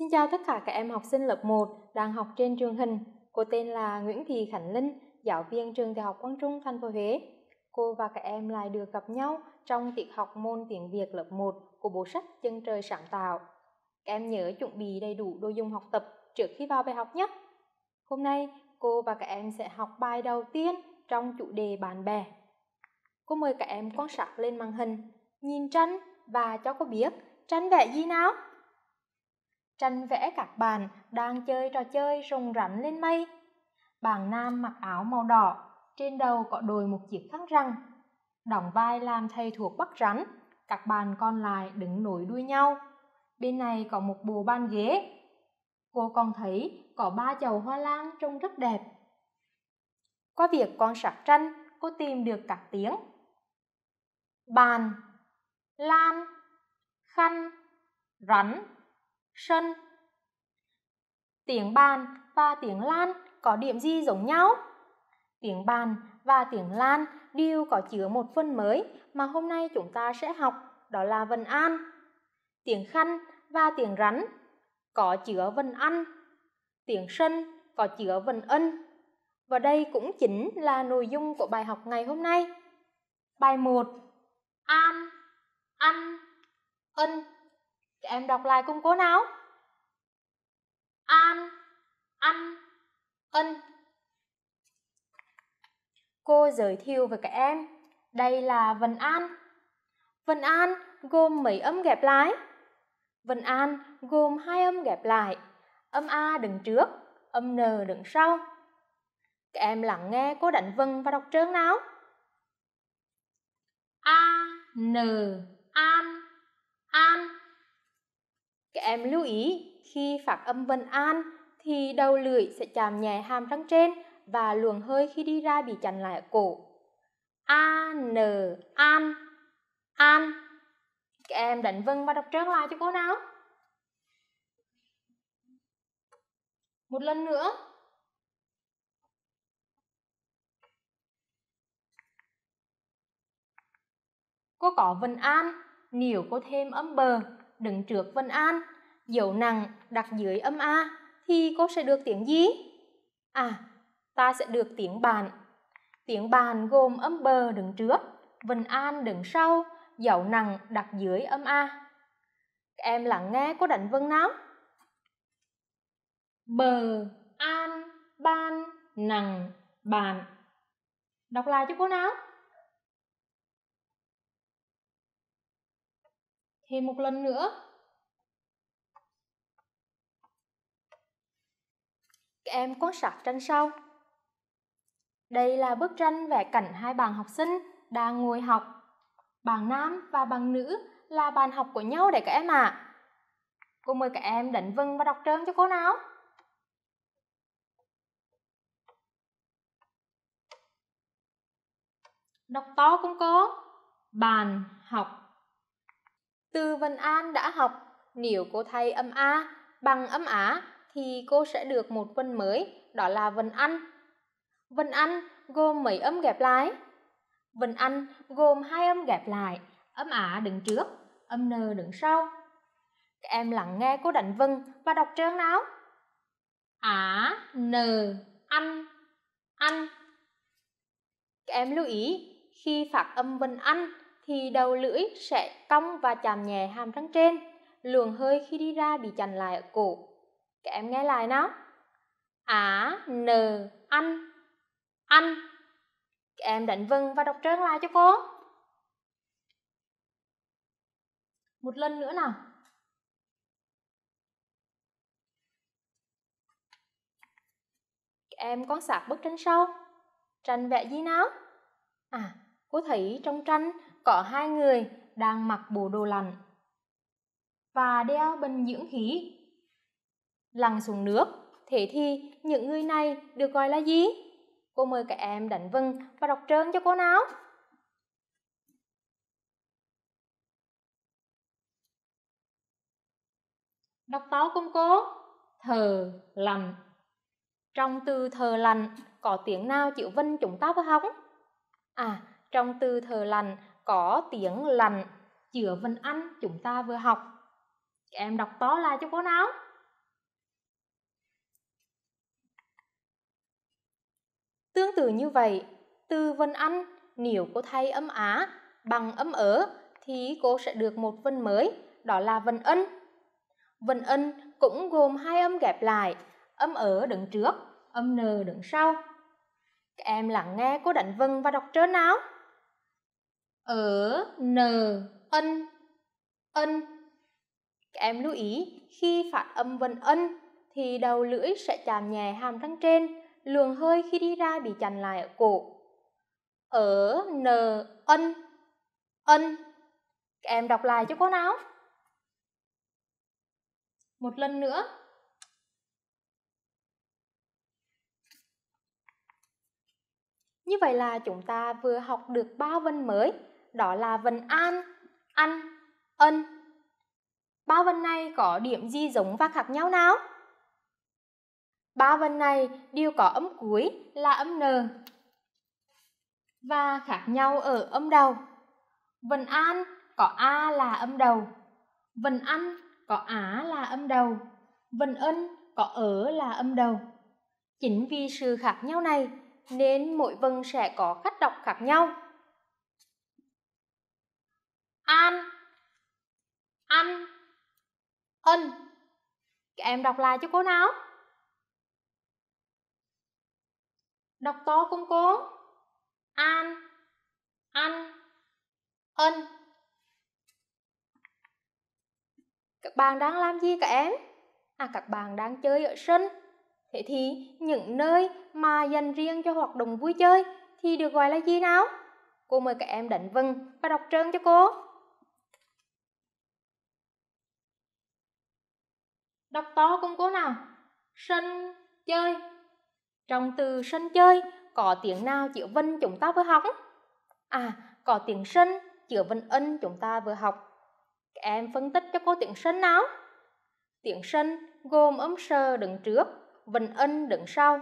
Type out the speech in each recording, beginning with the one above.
Xin chào tất cả các em học sinh lớp 1 đang học trên trường hình. Cô tên là Nguyễn Thị Khánh Linh, giáo viên trường Đại học Quang Trung, thành phố Huế. Cô và các em lại được gặp nhau trong tiết học môn tiếng Việt lớp 1 của bộ sách Chân trời sáng tạo. Các em nhớ chuẩn bị đầy đủ đồ dùng học tập trước khi vào bài học nhé. Hôm nay, cô và các em sẽ học bài đầu tiên trong chủ đề bạn bè. Cô mời các em quan sát lên màn hình, nhìn tranh và cho cô biết tranh vẽ gì nào tranh vẽ các bạn đang chơi trò chơi rùng rảnh lên mây bạn nam mặc áo màu đỏ trên đầu có đội một chiếc khăn răng đóng vai làm thầy thuộc bắt rắn các bạn còn lại đứng nối đuôi nhau bên này có một bộ ban ghế cô còn thấy có ba chậu hoa lan trông rất đẹp qua việc quan sát tranh cô tìm được các tiếng bàn lan khăn rắn sân tiếng bàn và tiếng lan có điểm gì giống nhau tiếng bàn và tiếng lan đều có chứa một vần mới mà hôm nay chúng ta sẽ học đó là vần an tiếng khăn và tiếng rắn có chứa vần ăn tiếng sân có chứa vần ân và đây cũng chính là nội dung của bài học ngày hôm nay bài 1 an ăn ân em đọc lại cung cố nào an ăn ân cô giới thiệu với các em đây là vần an vần an gồm mấy âm ghép lại vần an gồm hai âm ghép lại âm a đứng trước âm n đứng sau các em lắng nghe cô đánh vần và đọc trơn nào a n an an các em lưu ý khi phát âm vần an thì đầu lưỡi sẽ chạm nhẹ hàm răng trên và luồng hơi khi đi ra bị chặn lại ở cổ. A n an an. Các em đánh vâng và đọc trơn lại cho cô nào. Một lần nữa. Cô có vần an, nếu cô thêm âm bờ đứng trước Vân An, dấu nặng đặt dưới âm A thì cô sẽ được tiếng gì? À, ta sẽ được tiếng bàn. Tiếng bàn gồm âm bờ đứng trước, Vân An đứng sau, dấu nặng đặt dưới âm A. em lắng nghe có đánh vân nào? Bờ, an, ban, nặng, bàn. Đọc lại cho cô nào. thêm một lần nữa các em quan sát tranh sau đây là bức tranh vẽ cảnh hai bạn học sinh đang ngồi học bạn nam và bạn nữ là bạn học của nhau đấy các em ạ à. cô mời các em đánh vân và đọc trơn cho cô nào đọc to cũng có. bàn học từ vân an đã học nếu cô thay âm a bằng âm á thì cô sẽ được một vần mới đó là vần ăn vần ăn gồm mấy âm ghép lại vần ăn gồm hai âm ghép lại âm á đứng trước âm n đứng sau các em lắng nghe cô đánh vân và đọc trơn nào á n ăn ăn các em lưu ý khi phát âm vần ăn thì đầu lưỡi sẽ cong và chạm nhẹ hàm răng trên. Luồng hơi khi đi ra bị chặn lại ở cổ. Các em nghe lại nào. Á, n, ăn, ăn. Các em đánh vâng và đọc trơn lại cho cô. Một lần nữa nào. Các em quan sát bức tranh sau. Tranh vẽ gì nào? À, cô thấy trong tranh có hai người đang mặc bộ đồ lặn và đeo bình dưỡng khí lặn xuống nước thế thì những người này được gọi là gì cô mời các em đánh vân và đọc trơn cho cô nào đọc to cùng cô thờ lành trong từ thờ lành có tiếng nào chịu vân chúng ta phải không à trong từ thờ lành có tiếng lành chữa vần ăn chúng ta vừa học em đọc to lại cho cô nào tương tự như vậy từ vần ăn nếu cô thay âm á bằng âm ớ thì cô sẽ được một vần mới đó là vần ân vần ân cũng gồm hai âm ghép lại âm ớ đứng trước âm n đứng sau các em lắng nghe cô đánh vần và đọc trơn áo ở n ân ân các em lưu ý khi phát âm vần ân thì đầu lưỡi sẽ chạm nhẹ hàm răng trên luồng hơi khi đi ra bị chặn lại ở cổ ở n ân ân các em đọc lại cho cô nào một lần nữa như vậy là chúng ta vừa học được ba vần mới đó là vần an, ăn, ân. Ba vần này có điểm gì giống và khác nhau nào? Ba vần này đều có âm cuối là âm n và khác nhau ở âm đầu. Vần an có a là âm đầu, vần ăn có á là âm đầu, vần ân có ở là âm đầu. Chính vì sự khác nhau này nên mỗi vần sẽ có cách đọc khác nhau an ăn ân các em đọc lại cho cô nào đọc to cùng cô an ăn ân các bạn đang làm gì các em à các bạn đang chơi ở sân thế thì những nơi mà dành riêng cho hoạt động vui chơi thì được gọi là gì nào cô mời các em đánh vần và đọc trơn cho cô đọc to công cố nào sân chơi trong từ sân chơi có tiếng nào chữ vân chúng ta vừa học à có tiếng sân chữ vân ân chúng ta vừa học các em phân tích cho cô tiếng sân nào tiếng sân gồm âm sơ đứng trước vần ân đứng sau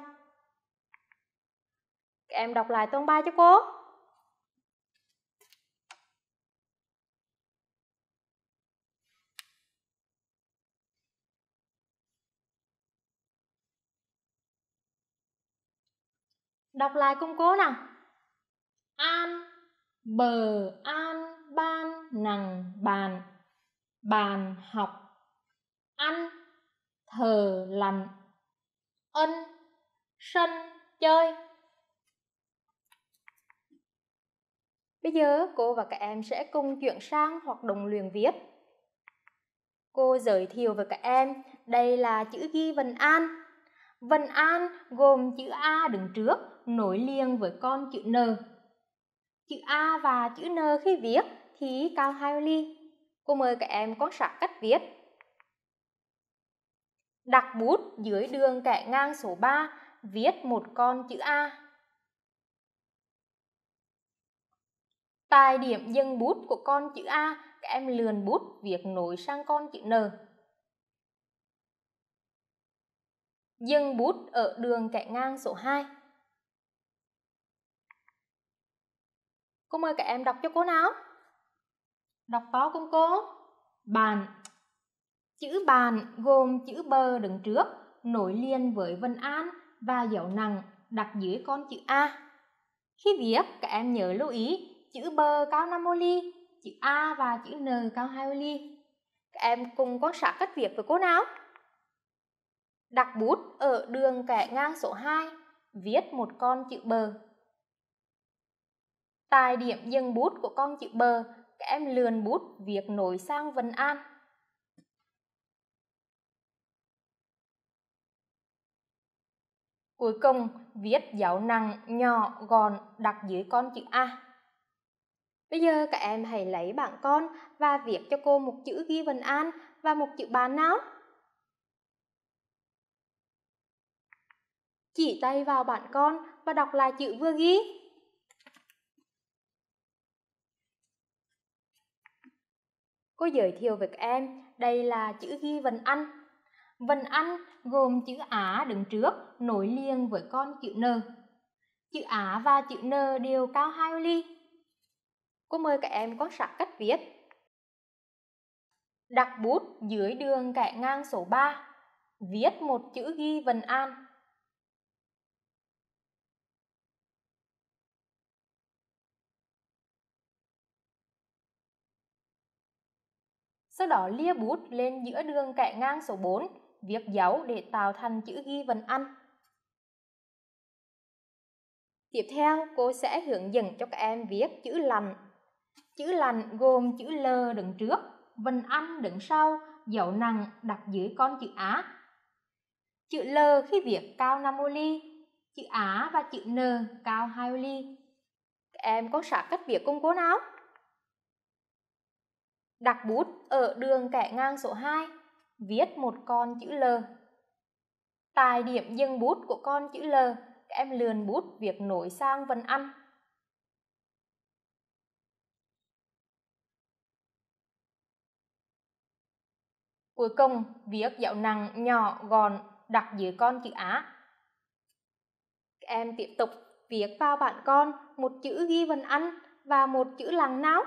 các em đọc lại toán bài cho cô đọc lại công cố nào an bờ an ban nằng bàn bàn học ăn thờ lành ân sân chơi bây giờ cô và các em sẽ cùng chuyển sang hoạt động luyện viết cô giới thiệu với các em đây là chữ ghi vần an vần an gồm chữ a đứng trước nối liền với con chữ N. Chữ A và chữ N khi viết thì cao hai ly. Cô mời các em quan sát cách viết. Đặt bút dưới đường kẻ ngang số 3, viết một con chữ A. Tại điểm dừng bút của con chữ A, các em lườn bút việc nối sang con chữ N. Dừng bút ở đường kẻ ngang số 2. cô mời cả em đọc cho cô nào đọc to cùng cô bàn chữ bàn gồm chữ bờ đứng trước nối liền với vân an và dấu nặng đặt dưới con chữ a khi viết các em nhớ lưu ý chữ bờ cao 5 ô ly chữ a và chữ n cao 2 ô ly các em cùng quan sát cách viết với cô nào đặt bút ở đường kẻ ngang số 2 viết một con chữ bờ tài điểm dừng bút của con chữ bờ, các em lườn bút việc nổi sang Vân An. Cuối cùng, viết dấu nặng, nhỏ, gòn đặt dưới con chữ A. Bây giờ các em hãy lấy bảng con và viết cho cô một chữ ghi Vân An và một chữ bàn áo. Chỉ tay vào bạn con và đọc lại chữ vừa ghi. Cô giới thiệu với các em, đây là chữ ghi vần Anh. Vần Anh gồm chữ Á đứng trước, nối liền với con chữ N. Chữ Á và chữ N đều cao 2 ly. Cô mời các em quan sát cách viết. Đặt bút dưới đường kẻ ngang số 3, viết một chữ ghi vần An. sau đó lia bút lên giữa đường kẻ ngang số 4, viết dấu để tạo thành chữ ghi vần ăn. Tiếp theo, cô sẽ hướng dẫn cho các em viết chữ lành. Chữ lành gồm chữ L đứng trước, vần ăn đứng sau, dấu nặng đặt dưới con chữ Á. Chữ L khi viết cao 5 ô ly, chữ Á và chữ N cao 2 ô ly. Các em có sạc cách viết công cố nào? đặt bút ở đường kẻ ngang số 2, viết một con chữ L. Tại điểm dừng bút của con chữ L, các em lườn bút việc nổi sang vần ăn. Cuối cùng, viết dạo nặng nhỏ gòn đặt dưới con chữ Á. Các em tiếp tục viết vào bạn con một chữ ghi vần ăn và một chữ lằng náo.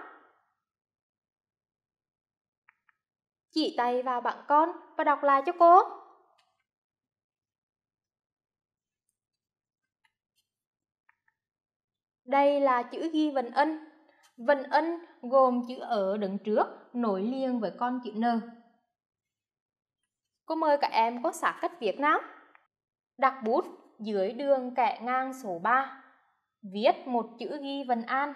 chỉ tay vào bạn con và đọc lại cho cô. Đây là chữ ghi vần ân. Vần ân gồm chữ ở đứng trước nối liền với con chữ n. Cô mời các em có xả cách viết nào? Đặt bút dưới đường kẻ ngang số 3. Viết một chữ ghi vần an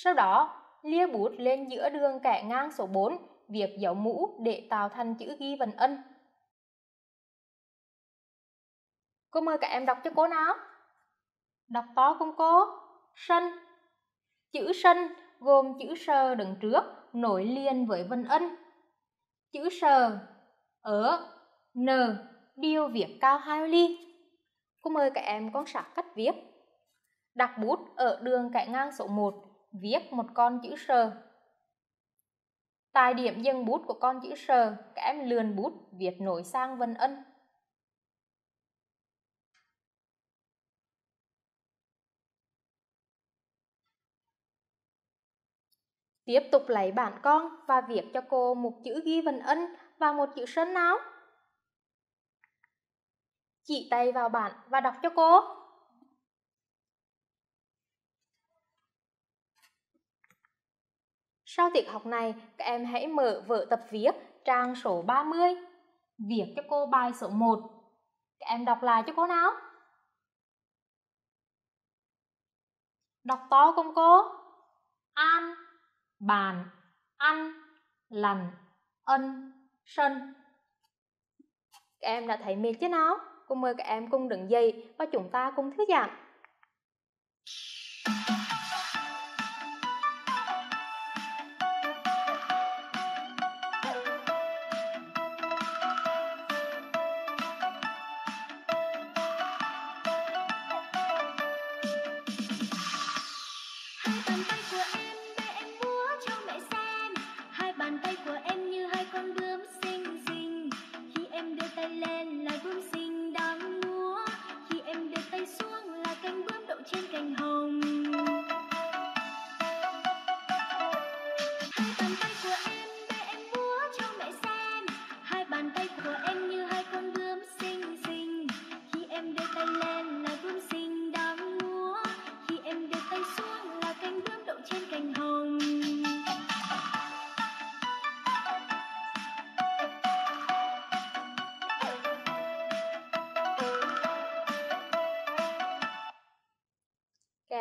Sau đó, lia bút lên giữa đường kẻ ngang số 4, việc dấu mũ để tạo thành chữ ghi vần ân. Cô mời các em đọc cho cô nào. Đọc to không cô? Sân. Chữ sân gồm chữ sơ đứng trước nối liền với vần ân. Chữ sờ, ở, n, điêu việc cao hai ly. Cô mời các em quan sát cách viết. Đặt bút ở đường cạnh ngang số 1 viết một con chữ sờ tại điểm dừng bút của con chữ sờ các em lườn bút viết nổi sang vần ân Tiếp tục lấy bản con và viết cho cô một chữ ghi vần ân và một chữ sơn áo. Chỉ tay vào bản và đọc cho cô. Sau tiết học này, các em hãy mở vở tập viết trang số 30. Viết cho cô bài số 1. Các em đọc lại cho cô nào. Đọc to cùng cô. An, bàn, ăn, lành, ân, sân. Các em đã thấy mệt chứ nào? Cô mời các em cùng đứng dậy và chúng ta cùng thư giãn.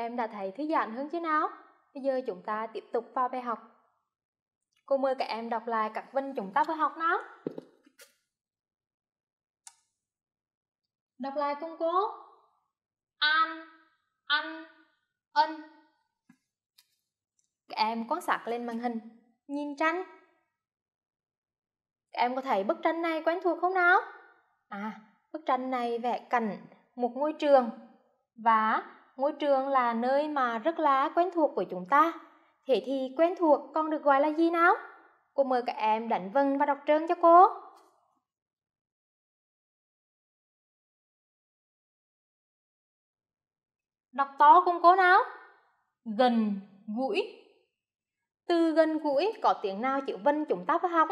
em đã thấy thư giãn hơn chứ nào bây giờ chúng ta tiếp tục vào bài học cô mời các em đọc lại các vinh chúng ta vừa học nó đọc lại cùng cô an ăn ân các em quan sát lên màn hình nhìn tranh các em có thấy bức tranh này quen thuộc không nào à bức tranh này vẽ cảnh một ngôi trường và ngôi trường là nơi mà rất là quen thuộc của chúng ta thế thì quen thuộc còn được gọi là gì nào cô mời các em đánh vần và đọc trơn cho cô đọc to cùng cô nào gần gũi từ gần gũi có tiếng nào chữ vân chúng ta vừa học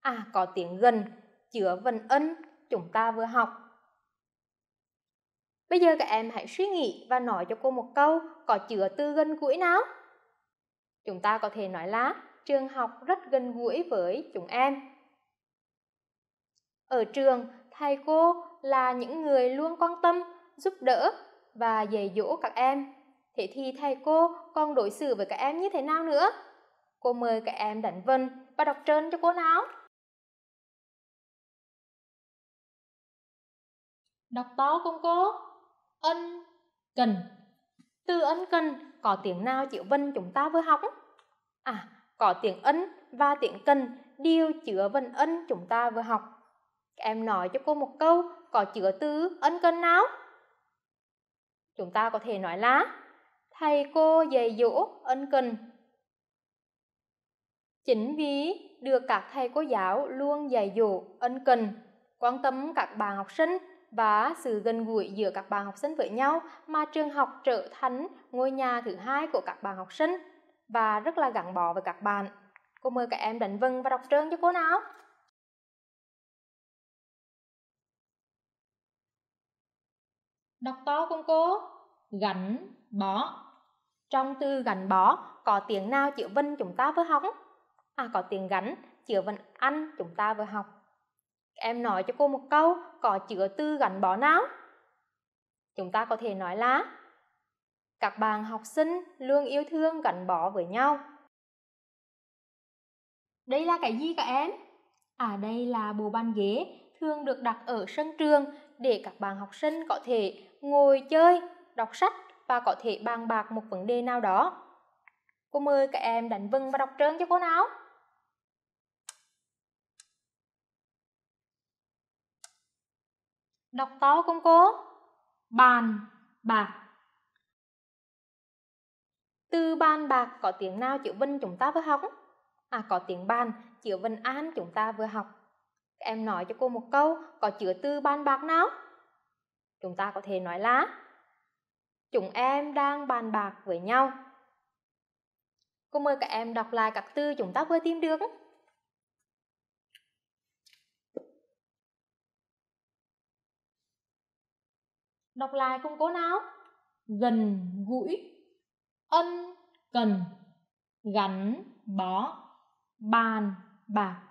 à có tiếng gần chữa vần ân chúng ta vừa học Bây giờ các em hãy suy nghĩ và nói cho cô một câu có chứa từ gần gũi nào. Chúng ta có thể nói là trường học rất gần gũi với chúng em. Ở trường, thầy cô là những người luôn quan tâm, giúp đỡ và dạy dỗ các em. Thế thì thầy cô còn đối xử với các em như thế nào nữa? Cô mời các em đánh vần và đọc trơn cho cô nào. Đọc to không cô? ân cần từ ân cần có tiếng nào chịu vân chúng ta vừa học à có tiếng ân và tiếng cần đều chứa vân ân chúng ta vừa học em nói cho cô một câu có chứa từ ân cần nào chúng ta có thể nói là thầy cô dạy dỗ ân cần chính vì được các thầy cô giáo luôn dạy dỗ ân cần quan tâm các bạn học sinh và sự gần gũi giữa các bạn học sinh với nhau mà trường học trở thành ngôi nhà thứ hai của các bạn học sinh và rất là gắn bó với các bạn. Cô mời các em đánh Vân và đọc trơn cho cô nào. Đọc to cùng cô. Gắn bó. Trong từ gắn bó có tiếng nào chữ vân chúng ta vừa học? À có tiếng gắn, chữ vân ăn chúng ta vừa học em nói cho cô một câu có chứa từ gắn bó nào chúng ta có thể nói là các bạn học sinh luôn yêu thương gắn bó với nhau đây là cái gì các em à đây là bộ bàn ghế thường được đặt ở sân trường để các bạn học sinh có thể ngồi chơi đọc sách và có thể bàn bạc một vấn đề nào đó cô mời các em đánh vần và đọc trơn cho cô nào đọc to công cô bàn bạc từ bàn bạc có tiếng nào chữ vinh chúng ta vừa học à có tiếng bàn chữ vinh an chúng ta vừa học em nói cho cô một câu có chữ từ bàn bạc nào chúng ta có thể nói là chúng em đang bàn bạc với nhau cô mời các em đọc lại các từ chúng ta vừa tìm được đọc lại công cố nào gần gũi ân cần gắn bó bàn bạc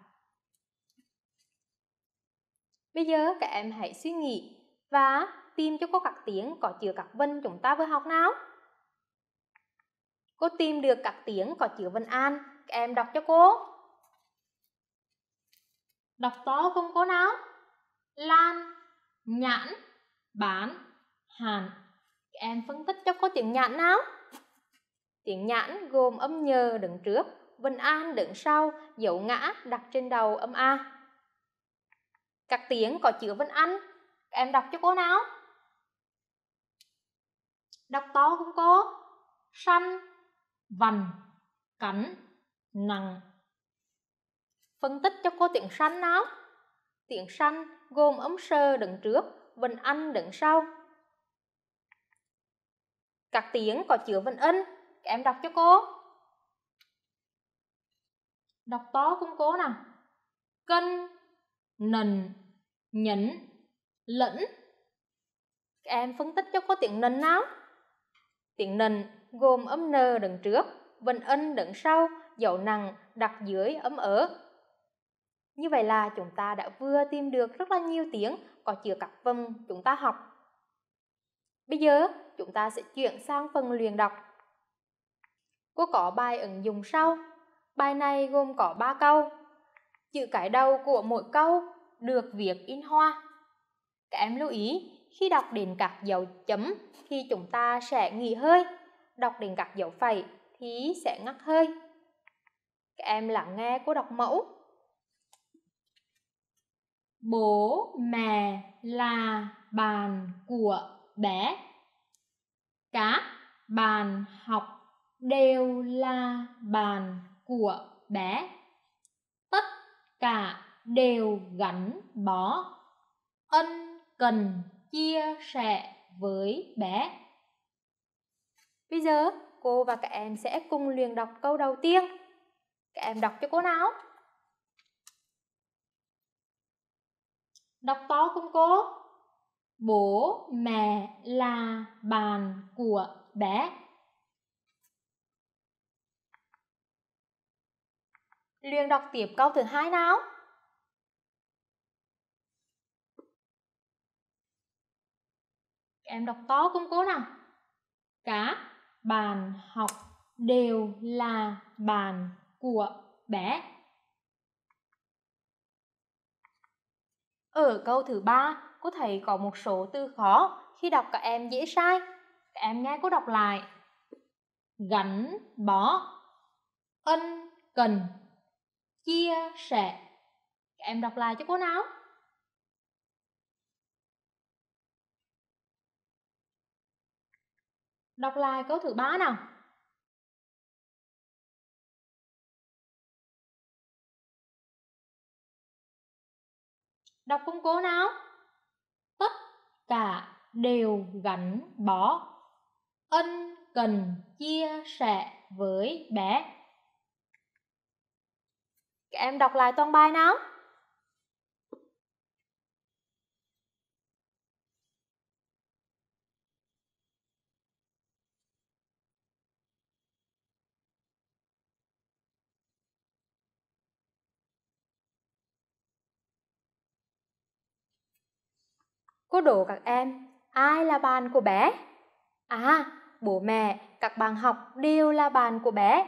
bây giờ các em hãy suy nghĩ và tìm cho cô các tiếng có chứa các vân chúng ta vừa học nào cô tìm được các tiếng có chứa vân an các em đọc cho cô đọc to không cô nào lan nhãn bán hàn em phân tích cho cô tiếng nhãn nào tiếng nhãn gồm âm nhờ đứng trước vân an đứng sau dấu ngã đặt trên đầu âm a các tiếng có chữ vân an, em đọc cho cô nào đọc to không cô săn vằn cắn nặng. phân tích cho cô tiếng săn nào tiếng săn gồm âm sơ đứng trước vân an đứng sau các tiếng có chứa vần ân, các em đọc cho cô đọc to cùng cô nào cân nần nhẫn lẫn các em phân tích cho cô tiếng nần nào tiếng nần gồm âm n đằng trước vần ân đằng sau dấu nặng đặt dưới âm ở như vậy là chúng ta đã vừa tìm được rất là nhiều tiếng có chứa các vần chúng ta học Bây giờ chúng ta sẽ chuyển sang phần luyện đọc. Cô có bài ứng dụng sau. Bài này gồm có 3 câu. Chữ cái đầu của mỗi câu được viết in hoa. Các em lưu ý, khi đọc đến các dấu chấm thì chúng ta sẽ nghỉ hơi. Đọc đến các dấu phẩy thì sẽ ngắt hơi. Các em lắng nghe cô đọc mẫu. Bố mẹ là bàn của bé, cá bàn học đều là bàn của bé tất cả đều gắn bó ân cần chia sẻ với bé bây giờ cô và các em sẽ cùng luyện đọc câu đầu tiên các em đọc cho cô nào đọc to cùng cô bố mẹ là bàn của bé luyện đọc tiếp câu thứ hai nào em đọc to cùng cô nào các bạn học đều là bàn của bé Ở ờ, câu thứ ba, cô thấy có một số từ khó khi đọc các em dễ sai. Các em nghe cô đọc lại. Gắn bó, ân cần, chia sẻ. Các em đọc lại cho cô nào. Đọc lại câu thứ ba nào. đọc công cố nào tất cả đều gắn bó ân cần chia sẻ với bé các em đọc lại toàn bài nào Cô đổ các em, ai là bạn của bé? À, bố mẹ, các bạn học đều là bạn của bé.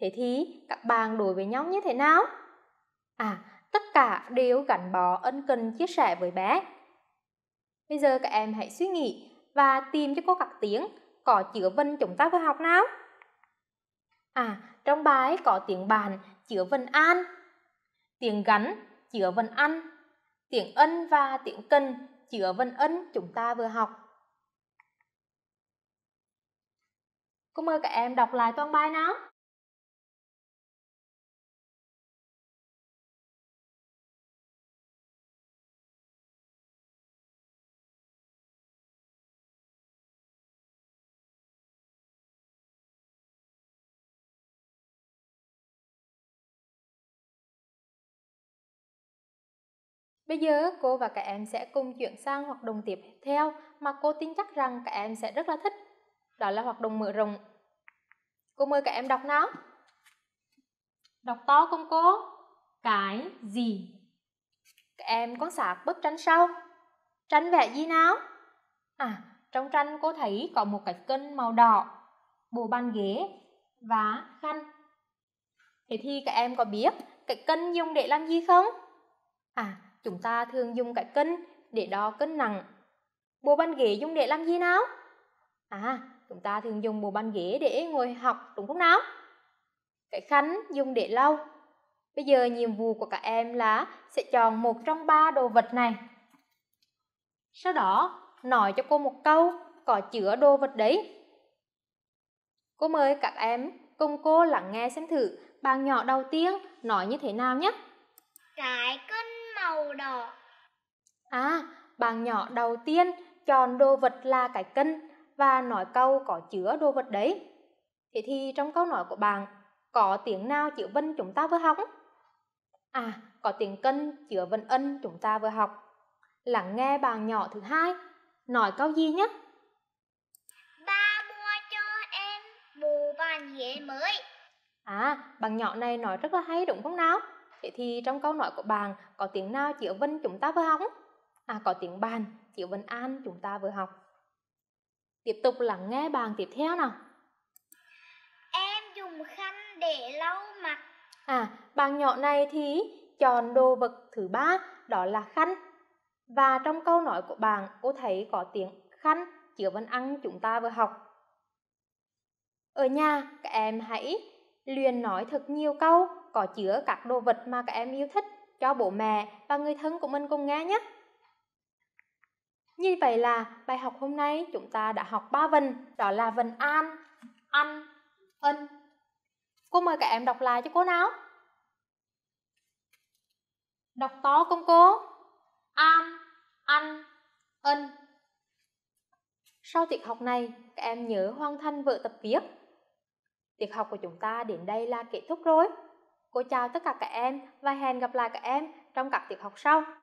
Thế thì các bạn đối với nhau như thế nào? À, tất cả đều gắn bó ân cần chia sẻ với bé. Bây giờ các em hãy suy nghĩ và tìm cho cô các tiếng có chữa vân chúng ta vừa học nào. À, trong bài có tiếng bàn chữa vân an, tiếng gắn chữa vân ăn, tiếng ân và tiếng cần chứa vân ân chúng ta vừa học. Cô mời các em đọc lại toàn bài nào. Bây giờ cô và các em sẽ cùng chuyển sang hoạt động tiếp theo mà cô tin chắc rằng các em sẽ rất là thích. Đó là hoạt động mở rộng. Cô mời các em đọc nào. Đọc to không cô? Cái gì? Các em quan sát bức tranh sau. Tranh vẽ gì nào? À, trong tranh cô thấy có một cái cân màu đỏ, bộ bàn ghế và khăn. Thế thì các em có biết cái cân dùng để làm gì không? À, chúng ta thường dùng cái cân để đo cân nặng bộ bàn ghế dùng để làm gì nào à chúng ta thường dùng bộ bàn ghế để ngồi học đúng không nào cái khăn dùng để lau bây giờ nhiệm vụ của các em là sẽ chọn một trong ba đồ vật này sau đó nói cho cô một câu có chứa đồ vật đấy cô mời các em cùng cô lắng nghe xem thử bạn nhỏ đầu tiên nói như thế nào nhé cái cơ màu đỏ. À, bạn nhỏ đầu tiên chọn đồ vật là cái cân và nói câu có chứa đồ vật đấy. Thế thì trong câu nói của bạn có tiếng nào chữ vân chúng ta vừa học? À, có tiếng cân chứa vân ân chúng ta vừa học. Lắng nghe bạn nhỏ thứ hai nói câu gì nhé? Ba mua cho em bộ bàn ghế mới. À, bạn nhỏ này nói rất là hay đúng không nào? Vậy thì trong câu nói của bạn có tiếng nào chịu Vân chúng ta vừa học? À có tiếng bàn, chịu Vân An chúng ta vừa học. Tiếp tục lắng nghe bàn tiếp theo nào. Em dùng khăn để lau mặt. À, bàn nhỏ này thì chọn đồ vật thứ ba đó là khăn. Và trong câu nói của bạn, cô thấy có tiếng khăn chứa Vân ăn chúng ta vừa học. Ở nhà, các em hãy luyện nói thật nhiều câu có chứa các đồ vật mà các em yêu thích cho bố mẹ và người thân của mình cùng nghe nhé. Như vậy là bài học hôm nay chúng ta đã học 3 vần, đó là vần an, ăn, ân. Cô mời các em đọc lại cho cô nào. Đọc to công cô. An, ăn, ân. Sau tiết học này, các em nhớ hoàn thành vợ tập viết. Tiết học của chúng ta đến đây là kết thúc rồi. Cô chào tất cả các em và hẹn gặp lại các em trong các tiết học sau.